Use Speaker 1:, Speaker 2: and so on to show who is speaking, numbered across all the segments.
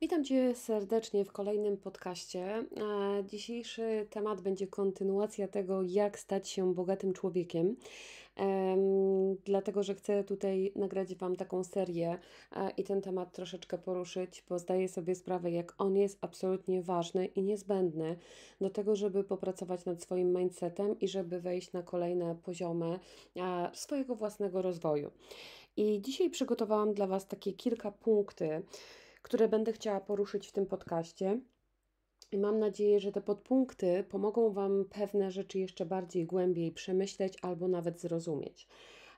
Speaker 1: Witam Cię serdecznie w kolejnym podcaście. Dzisiejszy temat będzie kontynuacja tego, jak stać się bogatym człowiekiem, dlatego że chcę tutaj nagrać Wam taką serię i ten temat troszeczkę poruszyć, bo zdaję sobie sprawę, jak on jest absolutnie ważny i niezbędny do tego, żeby popracować nad swoim mindsetem i żeby wejść na kolejne poziomy swojego własnego rozwoju. I dzisiaj przygotowałam dla Was takie kilka punktów, które będę chciała poruszyć w tym podcaście. I mam nadzieję, że te podpunkty pomogą Wam pewne rzeczy jeszcze bardziej głębiej przemyśleć albo nawet zrozumieć.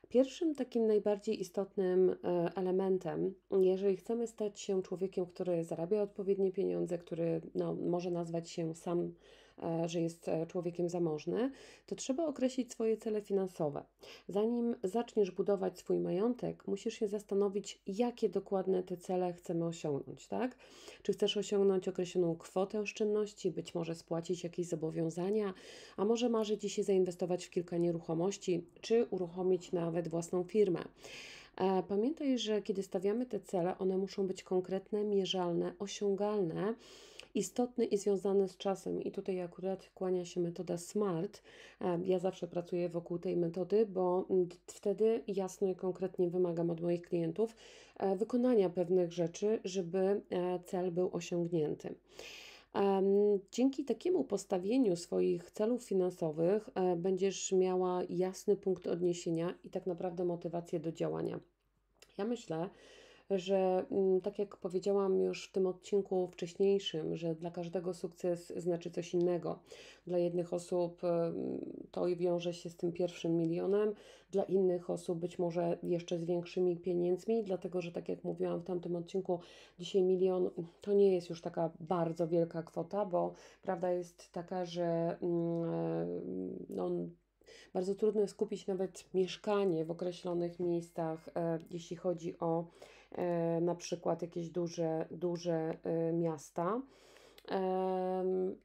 Speaker 1: Pierwszym takim najbardziej istotnym e, elementem, jeżeli chcemy stać się człowiekiem, który zarabia odpowiednie pieniądze, który no, może nazwać się sam E, że jest e, człowiekiem zamożny, to trzeba określić swoje cele finansowe. Zanim zaczniesz budować swój majątek, musisz się zastanowić, jakie dokładne te cele chcemy osiągnąć, tak? Czy chcesz osiągnąć określoną kwotę oszczędności, być może spłacić jakieś zobowiązania, a może marzy Ci się zainwestować w kilka nieruchomości, czy uruchomić nawet własną firmę. E, pamiętaj, że kiedy stawiamy te cele, one muszą być konkretne, mierzalne, osiągalne istotny i związany z czasem. I tutaj akurat kłania się metoda SMART. Ja zawsze pracuję wokół tej metody, bo mm, wtedy jasno i konkretnie wymagam od moich klientów e, wykonania pewnych rzeczy, żeby e, cel był osiągnięty. Dzięki takiemu postawieniu swoich celów finansowych e, będziesz miała jasny punkt odniesienia i tak naprawdę motywację do działania. Ja myślę, że mm, tak jak powiedziałam już w tym odcinku wcześniejszym, że dla każdego sukces znaczy coś innego. Dla jednych osób mm, to wiąże się z tym pierwszym milionem, dla innych osób być może jeszcze z większymi pieniędzmi, dlatego że tak jak mówiłam w tamtym odcinku, dzisiaj milion to nie jest już taka bardzo wielka kwota, bo prawda jest taka, że mm, no, bardzo trudno jest kupić nawet mieszkanie w określonych miejscach, e, jeśli chodzi o E, na przykład jakieś duże, duże e, miasta.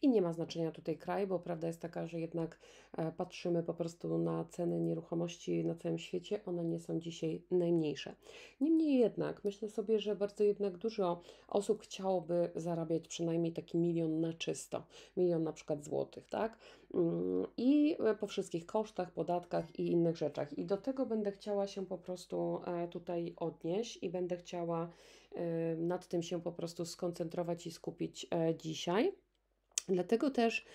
Speaker 1: I nie ma znaczenia tutaj kraj, bo prawda jest taka, że jednak e, patrzymy po prostu na ceny nieruchomości na całym świecie, one nie są dzisiaj najmniejsze. Niemniej jednak myślę sobie, że bardzo jednak dużo osób chciałoby zarabiać przynajmniej taki milion na czysto, milion na przykład złotych, tak? Mm, I po wszystkich kosztach, podatkach i innych rzeczach. I do tego będę chciała się po prostu e, tutaj odnieść i będę chciała Y, nad tym się po prostu skoncentrować i skupić e, dzisiaj. Dlatego też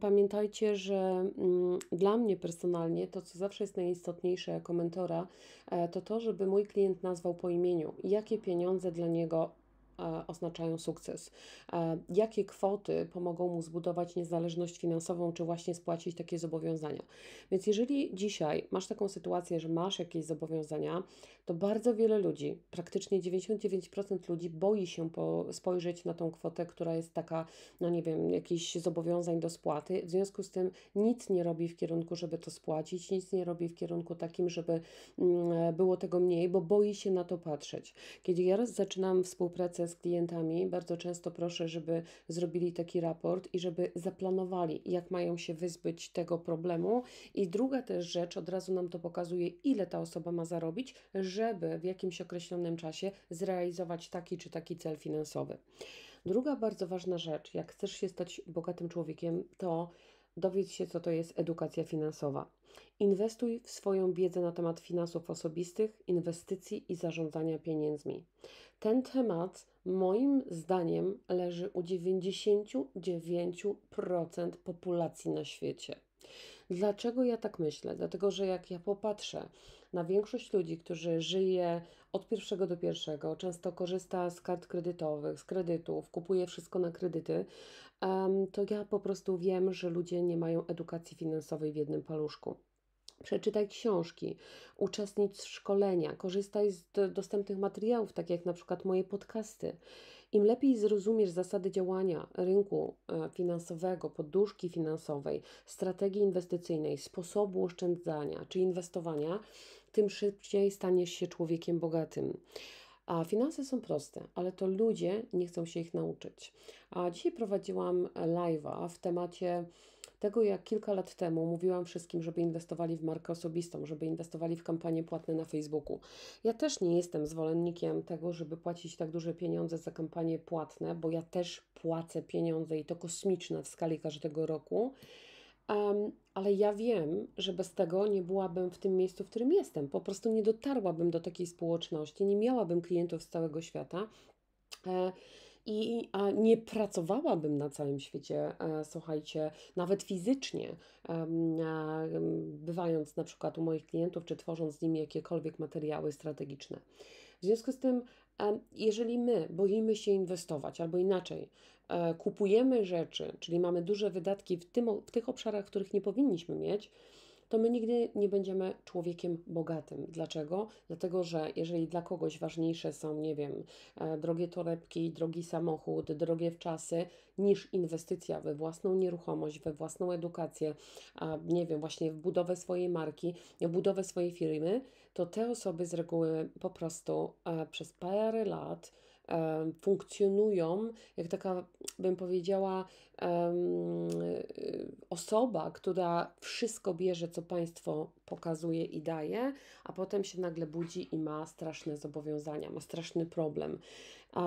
Speaker 1: Pamiętajcie, że mm, dla mnie personalnie to, co zawsze jest najistotniejsze jako mentora, e, to to, żeby mój klient nazwał po imieniu, jakie pieniądze dla niego e, oznaczają sukces. Jakie kwoty pomogą mu zbudować niezależność finansową, czy właśnie spłacić takie zobowiązania. Więc jeżeli dzisiaj masz taką sytuację, że masz jakieś zobowiązania, to bardzo wiele ludzi, praktycznie 99% ludzi boi się po, spojrzeć na tą kwotę, która jest taka, no nie wiem, jakichś zobowiązań do spłaty. W związku z tym nic nie robi w kierunku, żeby to spłacić, nic nie robi w kierunku takim, żeby mm, było tego mniej, bo boi się na to patrzeć. Kiedy ja zaczynam współpracę z klientami, bardzo często proszę, żeby zrobili taki raport i żeby zaplanowali, jak mają się wyzbyć tego problemu. I druga też rzecz, od razu nam to pokazuje, ile ta osoba ma zarobić, żeby w jakimś określonym czasie zrealizować taki czy taki cel finansowy. Druga bardzo ważna rzecz, jak chcesz się stać bogatym człowiekiem, to dowiedz się, co to jest edukacja finansowa. Inwestuj w swoją wiedzę na temat finansów osobistych, inwestycji i zarządzania pieniędzmi. Ten temat, moim zdaniem, leży u 99% populacji na świecie. Dlaczego ja tak myślę? Dlatego, że jak ja popatrzę na większość ludzi, którzy żyje od pierwszego do pierwszego, często korzysta z kart kredytowych, z kredytów, kupuje wszystko na kredyty, to ja po prostu wiem, że ludzie nie mają edukacji finansowej w jednym paluszku. Przeczytaj książki, uczestnicz w szkolenia, korzystaj z dostępnych materiałów, tak jak na przykład moje podcasty. Im lepiej zrozumiesz zasady działania rynku e, finansowego, poduszki finansowej, strategii inwestycyjnej, sposobu oszczędzania czy inwestowania, tym szybciej staniesz się człowiekiem bogatym. A finanse są proste, ale to ludzie nie chcą się ich nauczyć. A dzisiaj prowadziłam live'a w temacie tego, jak kilka lat temu mówiłam wszystkim, żeby inwestowali w markę osobistą, żeby inwestowali w kampanie płatne na Facebooku. Ja też nie jestem zwolennikiem tego, żeby płacić tak duże pieniądze za kampanie płatne, bo ja też płacę pieniądze i to kosmiczne w skali każdego roku. Um, ale ja wiem, że bez tego nie byłabym w tym miejscu, w którym jestem. Po prostu nie dotarłabym do takiej społeczności, nie miałabym klientów z całego świata. E, i a nie pracowałabym na całym świecie, e, słuchajcie, nawet fizycznie, e, bywając na przykład u moich klientów, czy tworząc z nimi jakiekolwiek materiały strategiczne. W związku z tym, jeżeli my boimy się inwestować, albo inaczej, E, kupujemy rzeczy, czyli mamy duże wydatki w, tym, w tych obszarach, których nie powinniśmy mieć, to my nigdy nie będziemy człowiekiem bogatym. Dlaczego? Dlatego, że jeżeli dla kogoś ważniejsze są, nie wiem, e, drogie torebki, drogi samochód, drogie wczasy, niż inwestycja we własną nieruchomość, we własną edukację, nie wiem, właśnie w budowę swojej marki, w budowę swojej firmy, to te osoby z reguły po prostu e, przez parę lat funkcjonują jak taka, bym powiedziała, osoba, która wszystko bierze, co państwo pokazuje i daje, a potem się nagle budzi i ma straszne zobowiązania, ma straszny problem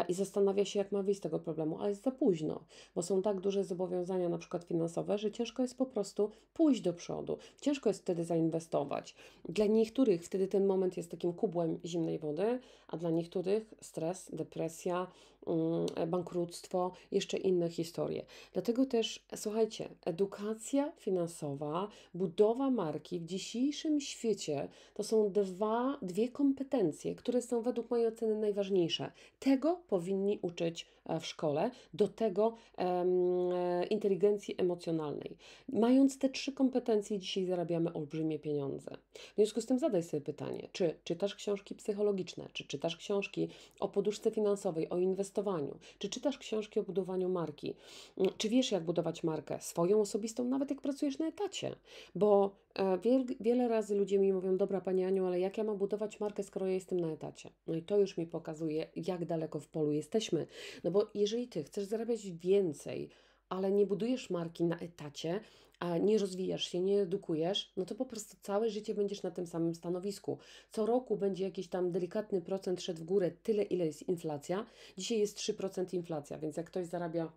Speaker 1: i zastanawia się, jak ma wyjść z tego problemu, ale jest za późno, bo są tak duże zobowiązania, na przykład finansowe, że ciężko jest po prostu pójść do przodu, ciężko jest wtedy zainwestować. Dla niektórych wtedy ten moment jest takim kubłem zimnej wody, a dla niektórych stres, depresja, Mm, bankructwo, jeszcze inne historie. Dlatego też, słuchajcie, edukacja finansowa, budowa marki w dzisiejszym świecie to są dwa, dwie kompetencje, które są według mojej oceny najważniejsze. Tego powinni uczyć e, w szkole, do tego um, inteligencji emocjonalnej. Mając te trzy kompetencje, dzisiaj zarabiamy olbrzymie pieniądze. W związku z tym zadaj sobie pytanie, czy czytasz książki psychologiczne, czy czytasz książki o poduszce finansowej, o inwestowaniu, inwestowaniu? Czy czytasz książki o budowaniu marki? Mm, czy wiesz, jak budować markę swoją osobistą, nawet jak pracujesz na etacie? Bo e, wiele razy ludzie mi mówią: Dobra, Pani Aniu, ale jak ja mam budować markę, skoro ja jestem na etacie? No i to już mi pokazuje, jak daleko w polu jesteśmy. No bo jeżeli Ty chcesz zarabiać więcej, ale nie budujesz marki na etacie, a nie rozwijasz się, nie edukujesz, no to po prostu całe życie będziesz na tym samym stanowisku. Co roku będzie jakiś tam delikatny procent szedł w górę, tyle ile jest inflacja. Dzisiaj jest 3% inflacja, więc jak ktoś zarabia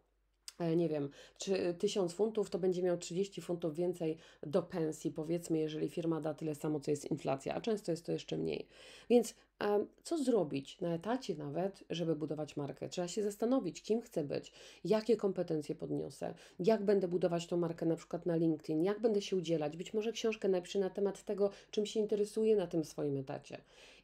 Speaker 1: E, nie wiem, czy 1000 funtów, to będzie miał 30 funtów więcej do pensji, powiedzmy, jeżeli firma da tyle samo, co jest inflacja, a często jest to jeszcze mniej. Więc e, co zrobić na etacie nawet, żeby budować markę? Trzeba się zastanowić, kim chcę być, jakie kompetencje podniosę, jak będę budować tą markę na przykład na LinkedIn, jak będę się udzielać. Być może książkę napiszę na temat tego, czym się interesuję na tym swoim etacie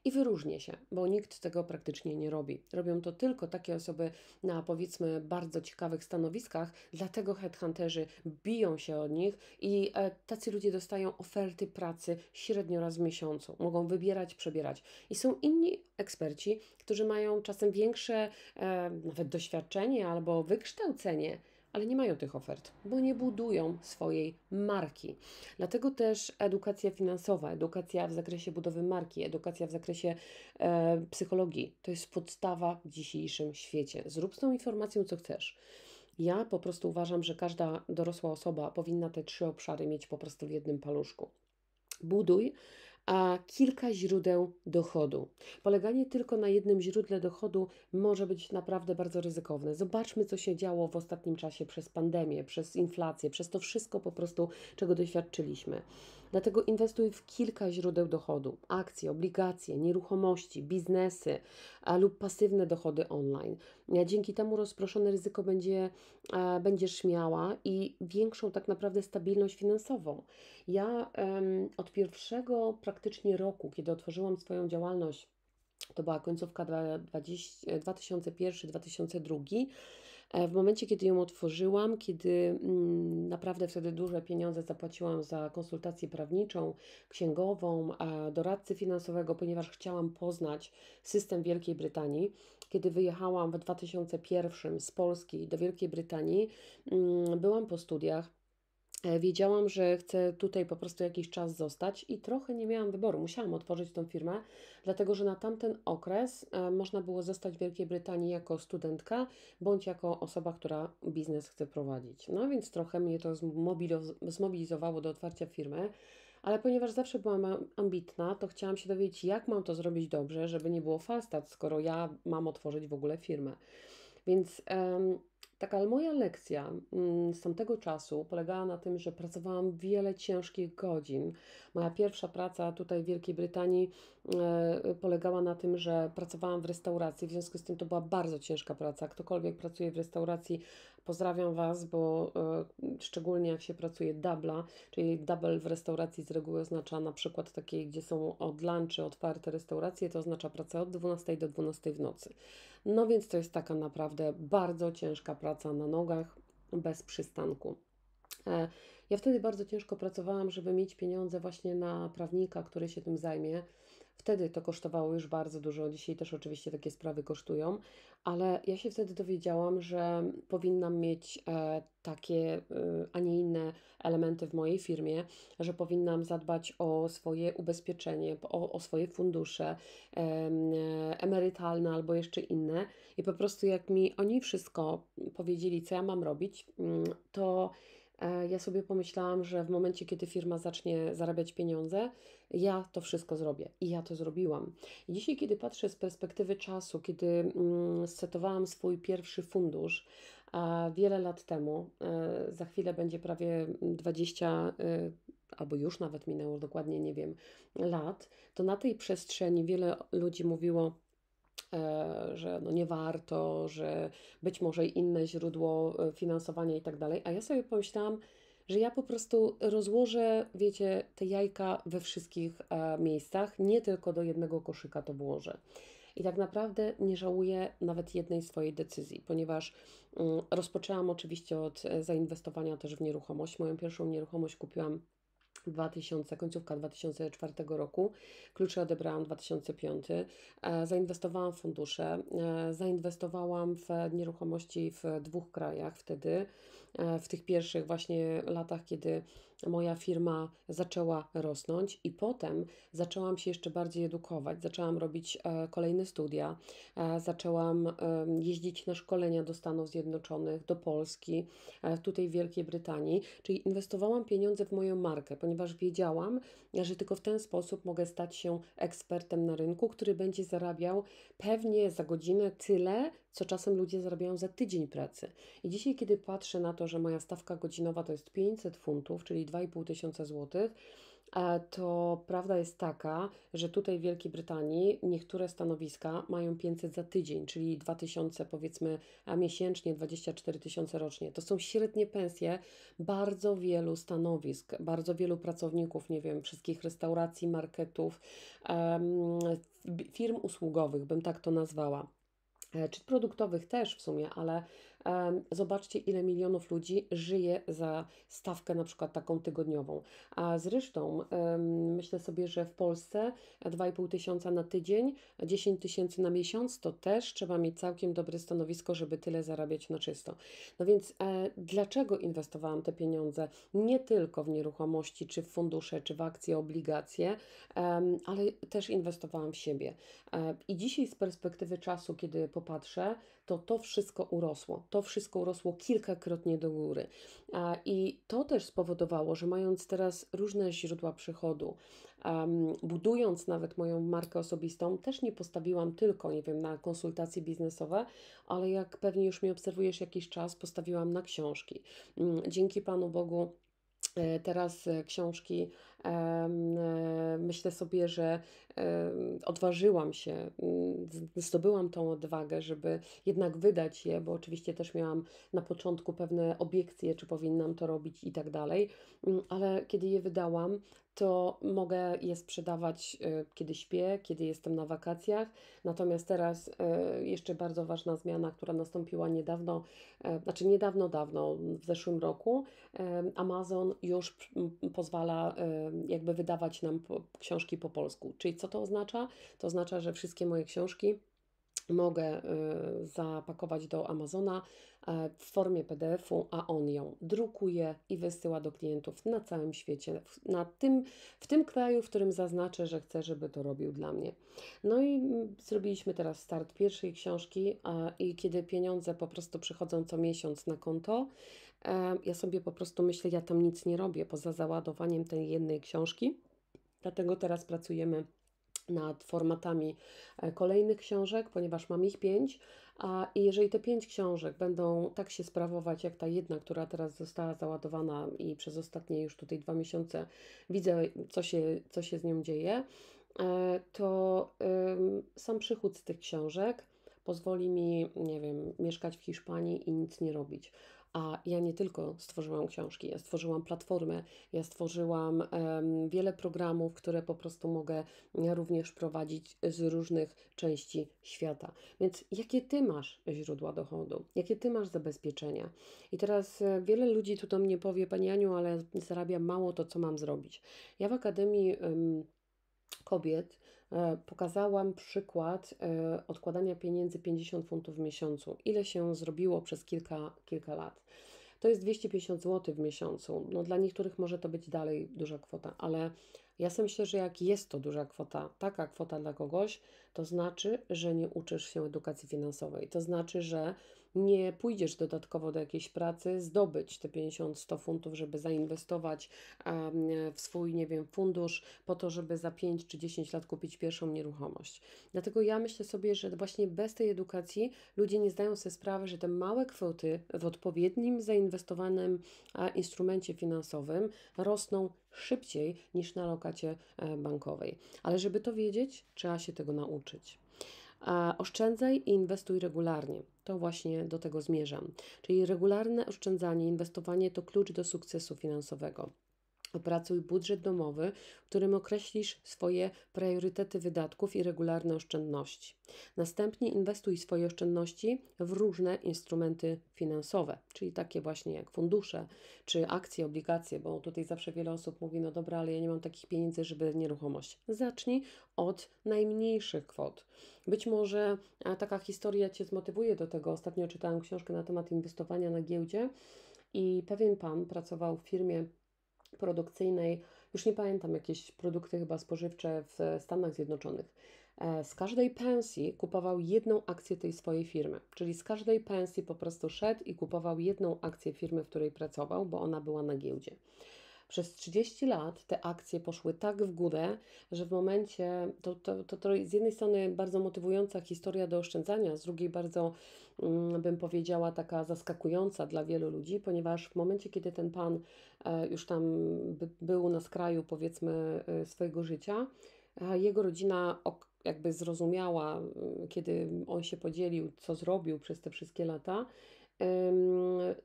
Speaker 1: i wyróżnię się, bo nikt tego praktycznie nie robi. Robią to tylko takie osoby na powiedzmy bardzo ciekawych stanowiskach, dlatego headhunterzy biją się od nich i e, tacy ludzie dostają oferty pracy średnio raz w miesiącu. Mogą wybierać, przebierać. I są inni eksperci, którzy mają czasem większe e, nawet doświadczenie albo wykształcenie ale nie mają tych ofert, bo nie budują swojej marki. Dlatego też edukacja finansowa, edukacja w zakresie budowy marki, edukacja w zakresie e, psychologii to jest podstawa w dzisiejszym świecie. Zrób z tą informacją, co chcesz. Ja po prostu uważam, że każda dorosła osoba powinna te trzy obszary mieć po prostu w jednym paluszku. Buduj a kilka źródeł dochodu. Poleganie tylko na jednym źródle dochodu może być naprawdę bardzo ryzykowne. Zobaczmy, co się działo w ostatnim czasie przez pandemię, przez inflację, przez to wszystko po prostu, czego doświadczyliśmy. Dlatego inwestuj w kilka źródeł dochodu: akcje, obligacje, nieruchomości, biznesy a, lub pasywne dochody online. E, dzięki temu rozproszone ryzyko będzie, a, e, będziesz miała i większą tak naprawdę stabilność finansową. Ja od pierwszego praktycznie roku, kiedy otworzyłam swoją działalność, to była końcówka 2001-2002 E, w momencie, kiedy ją otworzyłam, kiedy mm, naprawdę wtedy duże pieniądze zapłaciłam za konsultację prawniczą, księgową, doradcę finansowego, ponieważ chciałam poznać system Wielkiej Brytanii, kiedy wyjechałam w 2001 z Polski do Wielkiej Brytanii, mm, byłam po studiach. E, wiedziałam, że chcę tutaj po prostu jakiś czas zostać i trochę nie miałam wyboru. Musiałam otworzyć tą firmę, dlatego że na tamten okres e, można było zostać w Wielkiej Brytanii jako studentka bądź jako osoba, która biznes chce prowadzić. No więc trochę mnie to zmobilizowało do otwarcia firmy. Ale ponieważ zawsze byłam ambitna, to chciałam się dowiedzieć, jak mam to zrobić dobrze, żeby nie było falstat, skoro ja mam otworzyć w ogóle firmę. Więc taka moja lekcja mm, z tamtego czasu polegała na tym, że pracowałam wiele ciężkich godzin. Moja pierwsza praca tutaj w Wielkiej Brytanii e, polegała na tym, że pracowałam w restauracji, w związku z tym to była bardzo ciężka praca. Ktokolwiek pracuje w restauracji, Pozdrawiam Was, bo e, szczególnie jak się pracuje dubla, czyli double w restauracji z reguły oznacza na przykład takie, gdzie są od lunchy otwarte restauracje, to oznacza pracę od 12 do 12 w nocy. No więc to jest taka naprawdę bardzo ciężka praca na nogach bez przystanku. E, ja wtedy bardzo ciężko pracowałam, żeby mieć pieniądze właśnie na prawnika, który się tym zajmie. Wtedy to kosztowało już bardzo dużo, dzisiaj też oczywiście takie sprawy kosztują, ale ja się wtedy dowiedziałam, że powinnam mieć e, takie, e, a nie inne elementy w mojej firmie, że powinnam zadbać o swoje ubezpieczenie, o, o swoje fundusze e, emerytalne albo jeszcze inne. I po prostu jak mi oni wszystko powiedzieli, co ja mam robić, mm, to E, ja sobie pomyślałam, że w momencie, kiedy firma zacznie zarabiać pieniądze, ja to wszystko zrobię i ja to zrobiłam. Dzisiaj, kiedy patrzę z perspektywy czasu, kiedy mm, setowałam swój pierwszy fundusz, a wiele lat temu, e, za chwilę będzie prawie 20 e, albo już nawet minęło dokładnie, nie wiem, lat, to na tej przestrzeni wiele ludzi mówiło, E, że no nie warto, że być może inne źródło e, finansowania i tak dalej. A ja sobie pomyślałam, że ja po prostu rozłożę, wiecie, te jajka we wszystkich e, miejscach, nie tylko do jednego koszyka to włożę. I tak naprawdę nie żałuję nawet jednej swojej decyzji, ponieważ mm, rozpoczęłam oczywiście od zainwestowania też w nieruchomość. Moją pierwszą nieruchomość kupiłam 2000, końcówka 2004 roku, klucze odebrałam 2005, e, zainwestowałam w fundusze, e, zainwestowałam w nieruchomości w dwóch krajach wtedy, E, w tych pierwszych właśnie latach, kiedy moja firma zaczęła rosnąć i potem zaczęłam się jeszcze bardziej edukować, zaczęłam robić e, kolejne studia, e, zaczęłam jeździć na szkolenia do Stanów Zjednoczonych, do Polski, tutaj Wielkiej Brytanii, czyli inwestowałam pieniądze w moją markę, ponieważ wiedziałam, że tylko w ten sposób mogę stać się ekspertem na rynku, który będzie zarabiał pewnie za godzinę tyle, co czasem ludzie zarabiają za tydzień pracy. I dzisiaj, kiedy patrzę na to, że moja stawka godzinowa to jest 500 funtów, czyli 2,5 tysiąca złotych, to prawda jest taka, że tutaj w Wielkiej Brytanii niektóre stanowiska mają 500 za tydzień, czyli 2000 powiedzmy a miesięcznie, 24 tysiące rocznie. To są średnie pensje bardzo wielu stanowisk, bardzo wielu pracowników, nie wiem, wszystkich restauracji, marketów, firm usługowych, bym tak to nazwała e, czy produktowych też w sumie, ale Zobaczcie, ile milionów ludzi żyje za stawkę na przykład taką tygodniową. A zresztą myślę sobie, że w Polsce 2,5 tysiąca na tydzień, 10 tysięcy na miesiąc, to też trzeba mieć całkiem dobre stanowisko, żeby tyle zarabiać na czysto. No więc e, dlaczego inwestowałam te pieniądze? Nie tylko w nieruchomości, czy w fundusze, czy w akcje, obligacje, ale też inwestowałam w siebie. E, I dzisiaj z perspektywy czasu, kiedy popatrzę, to to wszystko urosło. To wszystko urosło kilkakrotnie do góry. I to też spowodowało, że mając teraz różne źródła przychodu, budując nawet moją markę osobistą, też nie postawiłam tylko, nie wiem, na konsultacje biznesowe, ale jak pewnie już mnie obserwujesz jakiś czas, postawiłam na książki. Mm, dzięki Panu Bogu. E, teraz e, książki E, myślę sobie, że odważyłam się, mm, zdobyłam tą odwagę, żeby jednak wydać je, bo oczywiście też miałam na początku pewne obiekcje, czy powinnam to robić i tak dalej, mm, ale kiedy je wydałam, to mogę je sprzedawać, e, kiedy śpię, kiedy jestem na wakacjach. Natomiast teraz e, jeszcze bardzo ważna zmiana, która nastąpiła niedawno, znaczy niedawno, dawno, w zeszłym roku, Amazon już pozwala jakby wydawać nam książki po polsku. Czyli co to oznacza? To oznacza, że wszystkie moje książki mogę y, zapakować do Amazona e, w formie PDF-u, a on ją drukuje i wysyła do klientów na całym świecie, na tym, w tym kraju, w którym zaznaczę, że chcę, żeby to robił dla mnie. No i mm, zrobiliśmy teraz start pierwszej książki i kiedy pieniądze po prostu przychodzą co miesiąc na konto, ja sobie po prostu myślę, ja tam nic nie robię poza załadowaniem tej jednej książki. Dlatego teraz pracujemy nad formatami e, kolejnych książek, ponieważ mam ich pięć. A jeżeli te pięć książek będą tak się sprawować, jak ta jedna, która teraz została załadowana i przez ostatnie już tutaj dwa miesiące widzę, co się, co się z nią dzieje, e, to sam przychód z tych książek pozwoli mi, nie wiem, mieszkać w Hiszpanii i nic nie robić. A ja nie tylko stworzyłam książki, ja stworzyłam platformę, ja stworzyłam um, wiele programów, które po prostu mogę również prowadzić z różnych części świata. Więc jakie ty masz źródła dochodu? Jakie ty masz zabezpieczenia? I teraz e, wiele ludzi tu do mnie powie, Pani Aniu, ale zarabiam mało, to co mam zrobić? Ja w Akademii um, Kobiet E, pokazałam przykład e, odkładania pieniędzy 50 funtów w miesiącu. Ile się zrobiło przez kilka, kilka lat? To jest 250 zł w miesiącu. No, dla niektórych może to być dalej duża kwota, ale ja sobie myślę, że jak jest to duża kwota, taka kwota dla kogoś, to znaczy, że nie uczysz się edukacji finansowej. To znaczy, że nie pójdziesz dodatkowo do jakiejś pracy, zdobyć te 50-100 funtów, żeby zainwestować e, w swój, nie wiem, fundusz po to, żeby za 5 czy 10 lat kupić pierwszą nieruchomość. Dlatego ja myślę sobie, że właśnie bez tej edukacji ludzie nie zdają sobie sprawy, że te małe kwoty w odpowiednim zainwestowanym instrumencie finansowym rosną szybciej niż na lokacie e, bankowej. Ale żeby to wiedzieć, trzeba się tego nauczyć. A oszczędzaj i inwestuj regularnie. To właśnie do tego zmierzam. Czyli regularne oszczędzanie, inwestowanie to klucz do sukcesu finansowego. Opracuj budżet domowy, w którym określisz swoje priorytety wydatków i regularne oszczędności. Następnie inwestuj swoje oszczędności w różne instrumenty finansowe, czyli takie właśnie jak fundusze czy akcje, obligacje, bo tutaj zawsze wiele osób mówi: No dobra, ale ja nie mam takich pieniędzy, żeby nieruchomość. Zacznij od najmniejszych kwot. Być może taka historia Cię zmotywuje do tego. Ostatnio czytałam książkę na temat inwestowania na giełdzie i pewien pan pracował w firmie produkcyjnej, już nie pamiętam, jakieś produkty chyba spożywcze w Stanach Zjednoczonych. E, z każdej pensji kupował jedną akcję tej swojej firmy, czyli z każdej pensji po prostu szedł i kupował jedną akcję firmy, w której pracował, bo ona była na giełdzie. Przez 30 lat te akcje poszły tak w górę, że w momencie to, to, to, to z jednej strony bardzo motywująca historia do oszczędzania, z drugiej bardzo mm, bym powiedziała taka zaskakująca dla wielu ludzi, ponieważ w momencie, kiedy ten pan E, już tam był na skraju powiedzmy e, swojego życia. E, jego rodzina jakby zrozumiała, kiedy on się podzielił, co zrobił przez te wszystkie lata,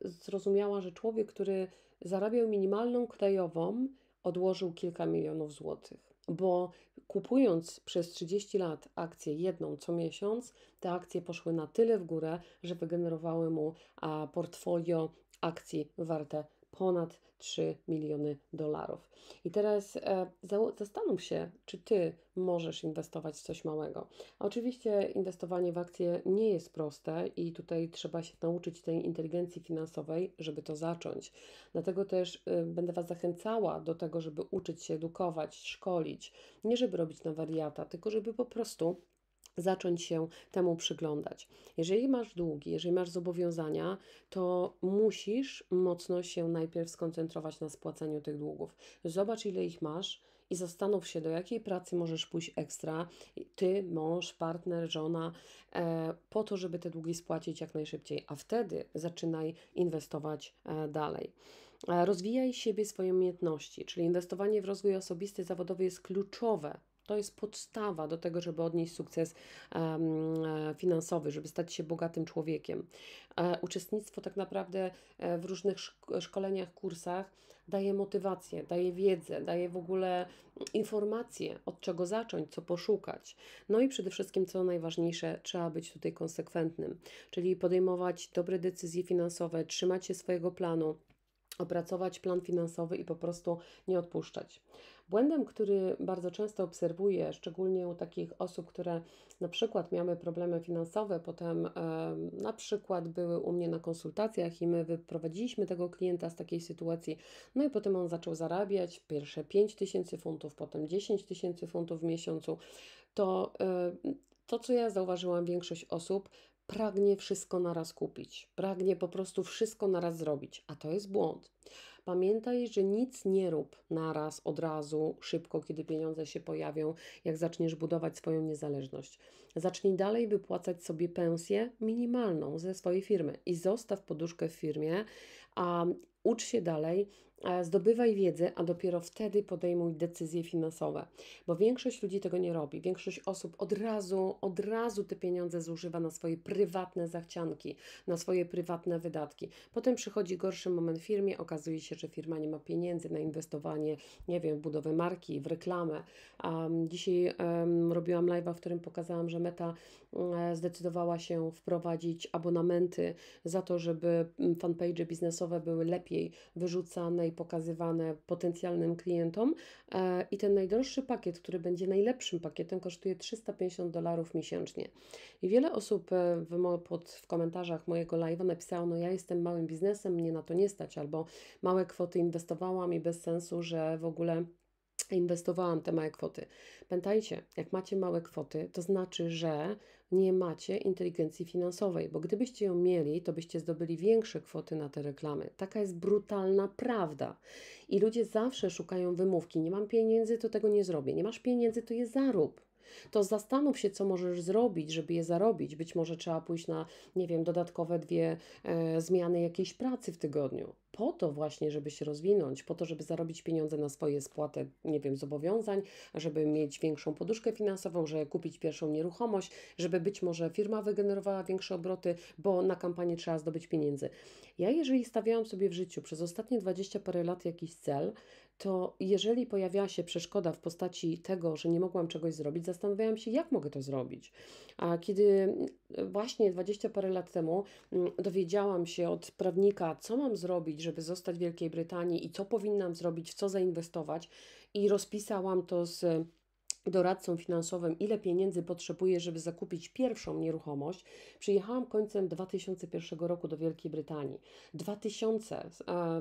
Speaker 1: zrozumiała, że człowiek, który zarabiał minimalną krajową, odłożył kilka milionów złotych. Bo kupując przez 30 lat akcję jedną co miesiąc, te akcje poszły na tyle w górę, że wygenerowały mu portfolio akcji warte ponad 3 miliony dolarów. I teraz e, zastanów się, czy ty możesz inwestować w coś małego. A oczywiście inwestowanie w akcje nie jest proste i tutaj trzeba się nauczyć tej inteligencji finansowej, żeby to zacząć. Dlatego też e, będę Was zachęcała do tego, żeby uczyć się, edukować, szkolić. Nie żeby robić na wariata, tylko żeby po prostu zacząć się temu przyglądać. Jeżeli masz długi, jeżeli masz zobowiązania, to musisz mocno się najpierw skoncentrować na spłacaniu tych długów. Zobacz, ile ich masz. I zastanów się, do jakiej pracy możesz pójść ekstra, ty, mąż, partner, żona, e, po to, żeby te długi spłacić jak najszybciej, a wtedy zaczynaj inwestować e, dalej. E, rozwijaj siebie, swoje umiejętności, czyli inwestowanie w rozwój osobisty, zawodowy jest kluczowe to jest podstawa do tego, żeby odnieść sukces e, finansowy, żeby stać się bogatym człowiekiem. E, uczestnictwo tak naprawdę e, w różnych szkoleniach, kursach daje motywację, daje wiedzę, daje w ogóle informacje, od czego zacząć, co poszukać. No i przede wszystkim, co najważniejsze, trzeba być tutaj konsekwentnym, czyli podejmować dobre decyzje finansowe, trzymać się swojego planu, opracować plan finansowy i po prostu nie odpuszczać. Błędem, który bardzo często obserwuję, szczególnie u takich osób, które na przykład miały problemy finansowe, potem na przykład były u mnie na konsultacjach i my wyprowadziliśmy tego klienta z takiej sytuacji, no i potem on zaczął zarabiać pierwsze 5 tysięcy funtów, potem 10 tysięcy funtów w miesiącu, to to, co ja zauważyłam, większość osób pragnie wszystko naraz kupić, pragnie po prostu wszystko naraz zrobić, a to jest błąd. Pamiętaj, że nic nie rób naraz, od razu, szybko, kiedy pieniądze się pojawią, jak zaczniesz budować swoją niezależność. Zacznij dalej wypłacać sobie pensję minimalną ze swojej firmy i zostaw poduszkę w firmie, a ucz się dalej, E, zdobywaj wiedzę, a dopiero wtedy podejmuj decyzje finansowe, bo większość ludzi tego nie robi. Większość osób od razu, od razu te pieniądze zużywa na swoje prywatne zachcianki, na swoje prywatne wydatki. Potem przychodzi gorszy moment w firmie, okazuje się, że firma nie ma pieniędzy na inwestowanie, nie wiem, w budowę marki, w reklamę. Um, dzisiaj um, robiłam live'a, w którym pokazałam, że Meta e, zdecydowała się wprowadzić abonamenty za to, żeby fanpage biznesowe były lepiej wyrzucane pokazywane potencjalnym klientom. E, I ten najdroższy pakiet, który będzie najlepszym pakietem, kosztuje 350 dolarów miesięcznie. I wiele osób e, w, pod, w komentarzach mojego live'a napisało: No, ja jestem małym biznesem, mnie na to nie stać, albo małe kwoty inwestowałam i bez sensu, że w ogóle Inwestowałam te małe kwoty. Pamiętajcie, jak macie małe kwoty, to znaczy, że nie macie inteligencji finansowej, bo gdybyście ją mieli, to byście zdobyli większe kwoty na te reklamy. Taka jest brutalna prawda. I ludzie zawsze szukają wymówki. Nie mam pieniędzy, to tego nie zrobię. Nie masz pieniędzy, to je zarób to zastanów się, co możesz zrobić, żeby je zarobić. Być może trzeba pójść na, nie wiem, dodatkowe dwie e, zmiany jakiejś pracy w tygodniu. Po to właśnie, żeby się rozwinąć, po to, żeby zarobić pieniądze na swoje spłatę, nie wiem, zobowiązań, żeby mieć większą poduszkę finansową, żeby kupić pierwszą nieruchomość, żeby być może firma wygenerowała większe obroty, bo na kampanię trzeba zdobyć pieniędzy. Ja, jeżeli stawiałam sobie w życiu przez ostatnie 20 parę lat jakiś cel, to jeżeli pojawiała się przeszkoda w postaci tego, że nie mogłam czegoś zrobić, zastanawiałam się, jak mogę to zrobić. A kiedy mm, właśnie 20 parę lat temu mm, dowiedziałam się od prawnika, co mam zrobić, żeby zostać w Wielkiej Brytanii i co powinnam zrobić, w co zainwestować, i rozpisałam to z doradcą finansowym, ile pieniędzy potrzebuję, żeby zakupić pierwszą nieruchomość, przyjechałam końcem 2001 roku do Wielkiej Brytanii. 2000, e,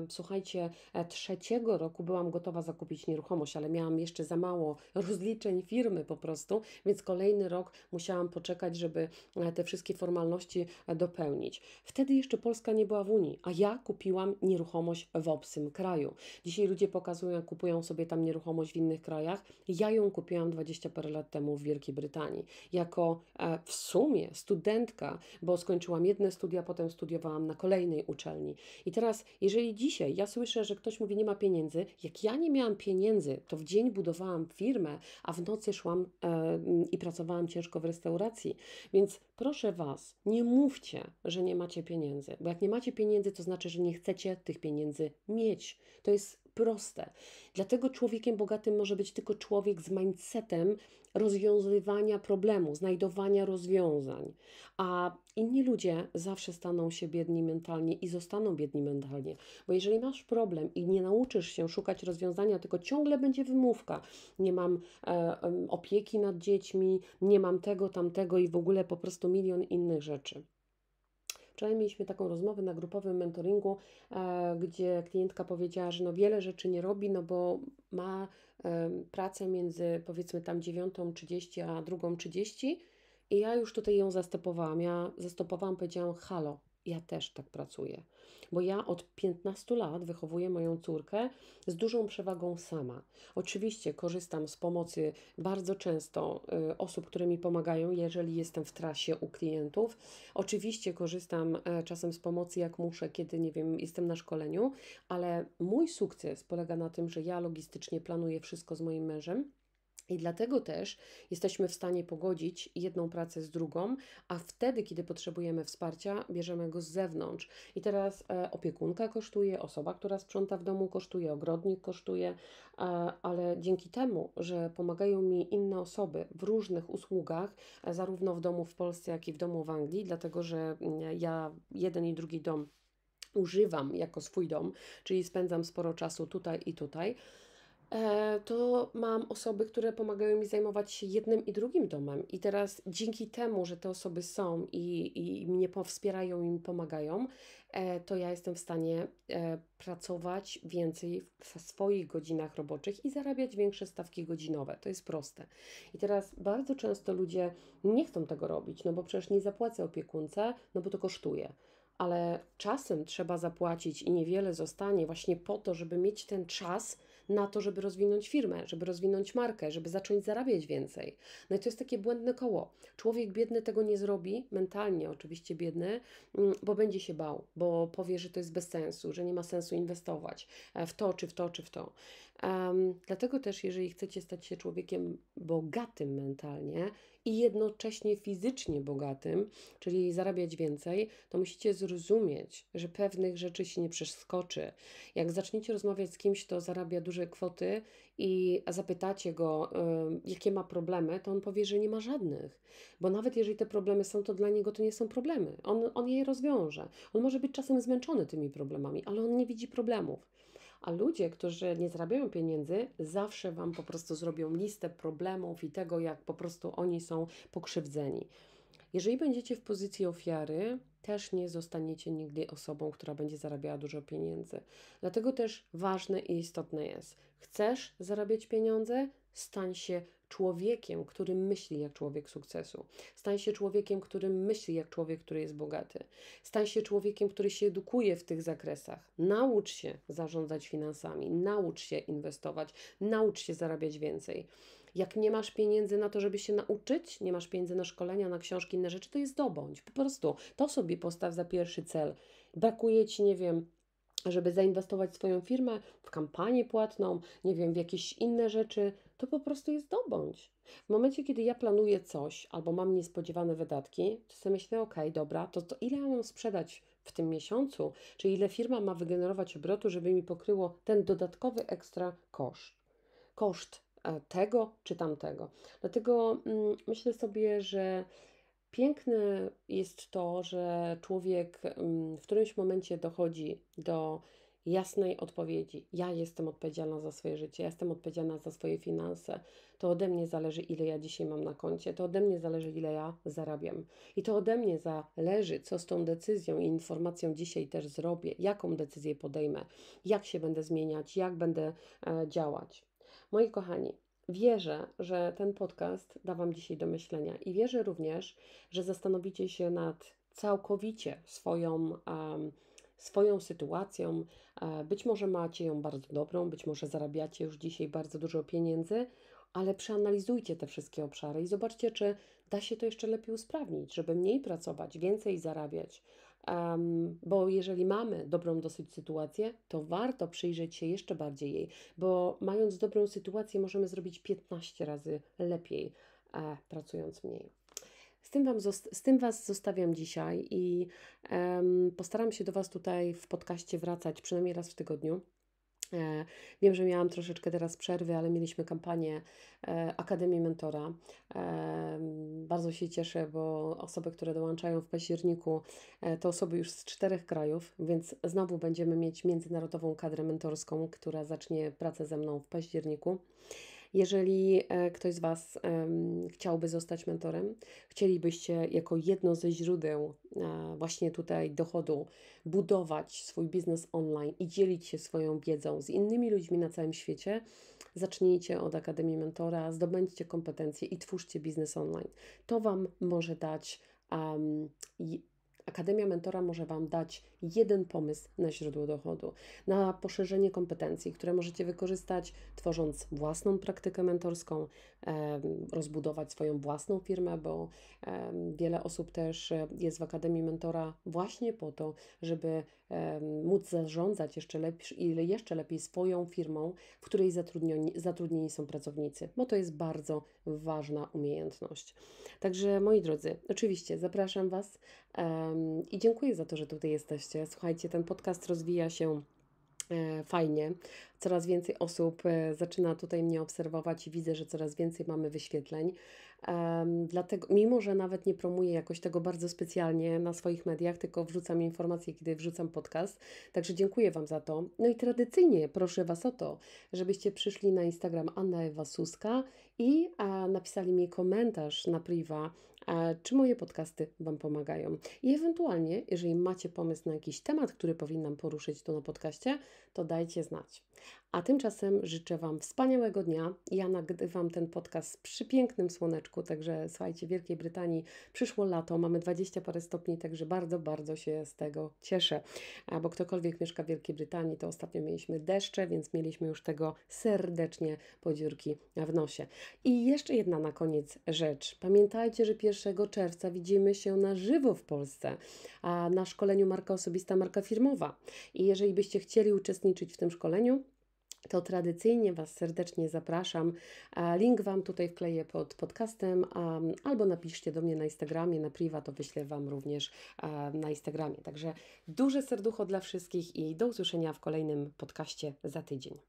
Speaker 1: słuchajcie, e, trzeciego roku byłam gotowa zakupić nieruchomość, ale miałam jeszcze za mało rozliczeń firmy po prostu, więc kolejny rok musiałam poczekać, żeby e, te wszystkie formalności e, dopełnić. Wtedy jeszcze Polska nie była w Unii, a ja kupiłam nieruchomość w obcym kraju. Dzisiaj ludzie pokazują, kupują sobie tam nieruchomość w innych krajach. Ja ją kupiłam 20 parę lat temu w Wielkiej Brytanii. Jako e, w sumie studentka, bo skończyłam jedne studia, potem studiowałam na kolejnej uczelni. I teraz, jeżeli dzisiaj ja słyszę, że ktoś mówi, nie ma pieniędzy, jak ja nie miałam pieniędzy, to w dzień budowałam firmę, a w nocy szłam e, i pracowałam ciężko w restauracji. Więc proszę Was, nie mówcie, że nie macie pieniędzy, bo jak nie macie pieniędzy, to znaczy, że nie chcecie tych pieniędzy mieć. To jest proste. Dlatego człowiekiem bogatym może być tylko człowiek z mindsetem rozwiązywania problemu, znajdowania rozwiązań. A inni ludzie zawsze staną się biedni mentalnie i zostaną biedni mentalnie. Bo jeżeli masz problem i nie nauczysz się szukać rozwiązania, tylko ciągle będzie wymówka. Nie mam e, opieki nad dziećmi, nie mam tego, tamtego i w ogóle po prostu milion innych rzeczy. Wczoraj mieliśmy taką rozmowę na grupowym mentoringu, e, gdzie klientka powiedziała, że no wiele rzeczy nie robi, no bo ma e, pracę między powiedzmy tam 9.30 a 2.30 i ja już tutaj ją zastopowałam. Ja zastopowałam, powiedziałam halo, ja też tak pracuję, bo ja od 15 lat wychowuję moją córkę z dużą przewagą sama. Oczywiście korzystam z pomocy bardzo często y, osób, które mi pomagają, jeżeli jestem w trasie u klientów. Oczywiście korzystam e, czasem z pomocy jak muszę, kiedy nie wiem, jestem na szkoleniu, ale mój sukces polega na tym, że ja logistycznie planuję wszystko z moim mężem. I dlatego też jesteśmy w stanie pogodzić jedną pracę z drugą, a wtedy, kiedy potrzebujemy wsparcia, bierzemy go z zewnątrz. I teraz e, opiekunka kosztuje, osoba, która sprząta w domu kosztuje, ogrodnik kosztuje, e, ale dzięki temu, że pomagają mi inne osoby w różnych usługach, e, zarówno w domu w Polsce, jak i w domu w Anglii, dlatego że e, ja jeden i drugi dom używam jako swój dom, czyli spędzam sporo czasu tutaj i tutaj E, to mam osoby, które pomagają mi zajmować się jednym i drugim domem. I teraz dzięki temu, że te osoby są i, i mnie wspierają i mi pomagają, e, to ja jestem w stanie e, pracować więcej w swoich godzinach roboczych i zarabiać większe stawki godzinowe. To jest proste. I teraz bardzo często ludzie nie chcą tego robić, no bo przecież nie zapłacę opiekunce, no bo to kosztuje ale czasem trzeba zapłacić i niewiele zostanie właśnie po to, żeby mieć ten czas na to, żeby rozwinąć firmę, żeby rozwinąć markę, żeby zacząć zarabiać więcej. No i to jest takie błędne koło. Człowiek biedny tego nie zrobi, mentalnie oczywiście biedny, mm, bo będzie się bał, bo powie, że to jest bez sensu, że nie ma sensu inwestować e, w to, czy w to, czy w to. Um, dlatego też, jeżeli chcecie stać się człowiekiem bogatym mentalnie i jednocześnie fizycznie bogatym, czyli zarabiać więcej, to musicie zrozumieć, że pewnych rzeczy się nie przeskoczy. Jak zaczniecie rozmawiać z kimś, kto zarabia duże kwoty i zapytacie go, jakie ma problemy, to on powie, że nie ma żadnych. Bo nawet jeżeli te problemy są, to dla niego to nie są problemy. On, on je rozwiąże. On może być czasem zmęczony tymi problemami, ale on nie widzi problemów. A ludzie, którzy nie zarabiają pieniędzy, zawsze Wam po prostu zrobią listę problemów i tego, jak po prostu oni są pokrzywdzeni. Jeżeli będziecie w pozycji ofiary, też nie zostaniecie nigdy osobą, która będzie zarabiała dużo pieniędzy. Dlatego też ważne i istotne jest: chcesz zarabiać pieniądze? Stań się człowiekiem, który myśli jak człowiek sukcesu. Stań się człowiekiem, który myśli jak człowiek, który jest bogaty. Stań się człowiekiem, który się edukuje w tych zakresach. Naucz się zarządzać finansami, naucz się inwestować, naucz się zarabiać więcej. Jak nie masz pieniędzy na to, żeby się nauczyć, nie masz pieniędzy na szkolenia, na książki, inne rzeczy, to jest zdobądź. Po prostu to sobie postaw za pierwszy cel. Brakuje ci, nie wiem, żeby zainwestować w swoją firmę, w kampanię płatną, nie wiem, w jakieś inne rzeczy, to po prostu je zdobądź. W momencie, kiedy ja planuję coś albo mam niespodziewane wydatki, to sobie myślę, ok, dobra, to, to ile ja mam sprzedać w tym miesiącu, czy ile firma ma wygenerować obrotu, żeby mi pokryło ten dodatkowy ekstra koszt. Koszt e, tego czy tamtego. Dlatego mm, myślę sobie, że piękne jest to, że człowiek mm, w którymś momencie dochodzi do jasnej odpowiedzi. Ja jestem odpowiedzialna za swoje życie, ja jestem odpowiedzialna za swoje finanse. To ode mnie zależy, ile ja dzisiaj mam na koncie, to ode mnie zależy, ile ja zarabiam. I to ode mnie zależy, co z tą decyzją i informacją dzisiaj też zrobię, jaką decyzję podejmę, jak się będę zmieniać, jak będę e, działać. Moi kochani, Wierzę, że ten podcast da Wam dzisiaj do myślenia i wierzę również, że zastanowicie się nad całkowicie swoją um, swoją sytuacją. Być może macie ją bardzo dobrą, być może zarabiacie już dzisiaj bardzo dużo pieniędzy, ale przeanalizujcie te wszystkie obszary i zobaczcie, czy da się to jeszcze lepiej usprawnić, żeby mniej pracować, więcej zarabiać. Um, bo jeżeli mamy dobrą dosyć sytuację, to warto przyjrzeć się jeszcze bardziej jej, bo mając dobrą sytuację, możemy zrobić 15 razy lepiej, e, pracując mniej. Z tym, wam z tym Was zostawiam dzisiaj i um, postaram się do Was tutaj w podcaście wracać przynajmniej raz w tygodniu. E, wiem, że miałam troszeczkę teraz przerwy, ale mieliśmy kampanię e, Akademii Mentora. Bardzo się cieszę, bo osoby, które dołączają w październiku, e, to osoby już z czterech krajów, więc znowu będziemy mieć międzynarodową kadrę mentorską, która zacznie pracę ze mną w październiku. Jeżeli e, ktoś z Was chciałby zostać mentorem, chcielibyście jako jedno ze źródeł e, właśnie tutaj dochodu budować swój biznes online i dzielić się swoją wiedzą z innymi ludźmi na całym świecie, zacznijcie od Akademii Mentora, zdobędźcie kompetencje i twórzcie biznes online. To Wam może dać um, Akademia Mentora może Wam dać jeden pomysł na źródło dochodu, na poszerzenie kompetencji, które możecie wykorzystać, tworząc własną praktykę mentorską, rozbudować swoją własną firmę, bo wiele osób też e, jest w Akademii Mentora właśnie po to, żeby móc zarządzać jeszcze lepiej, jeszcze lepiej swoją firmą, w której zatrudnieni, zatrudnieni są pracownicy, bo to jest bardzo ważna umiejętność. Także moi drodzy, oczywiście zapraszam Was um, i dziękuję za to, że tutaj jesteście. Słuchajcie, ten podcast rozwija się e, fajnie. Coraz więcej osób e, zaczyna tutaj mnie obserwować i widzę, że coraz więcej mamy wyświetleń. Um, dlatego, mimo że nawet nie promuję jakoś tego bardzo specjalnie na swoich mediach, tylko wrzucam informacje, kiedy wrzucam podcast. Także dziękuję Wam za to. No i tradycyjnie proszę Was o to, żebyście przyszli na Instagram Anna Ewa Suska i a, napisali mi komentarz na priwa, a, czy moje podcasty Wam pomagają. I ewentualnie, jeżeli macie pomysł na jakiś temat, który powinnam poruszyć tu na podcaście, to dajcie znać. A tymczasem życzę Wam wspaniałego dnia. Ja nagrywam ten podcast przy pięknym słoneczku, także słuchajcie, w Wielkiej Brytanii przyszło lato, mamy 20 parę stopni, także bardzo, bardzo się z tego cieszę. Bo ktokolwiek mieszka w Wielkiej Brytanii, to ostatnio mieliśmy deszcze, więc mieliśmy już tego serdecznie po dziurki w nosie. I jeszcze jedna na koniec rzecz. Pamiętajcie, że 1 czerwca widzimy się na żywo w Polsce na szkoleniu Marka Osobista, Marka Firmowa. I jeżeli byście chcieli uczestniczyć w tym szkoleniu, to tradycyjnie Was serdecznie zapraszam. Link Wam tutaj wkleję pod podcastem albo napiszcie do mnie na Instagramie, na priwa, to wyślę Wam również na Instagramie. Także duże serducho dla wszystkich i do usłyszenia w kolejnym podcaście za tydzień.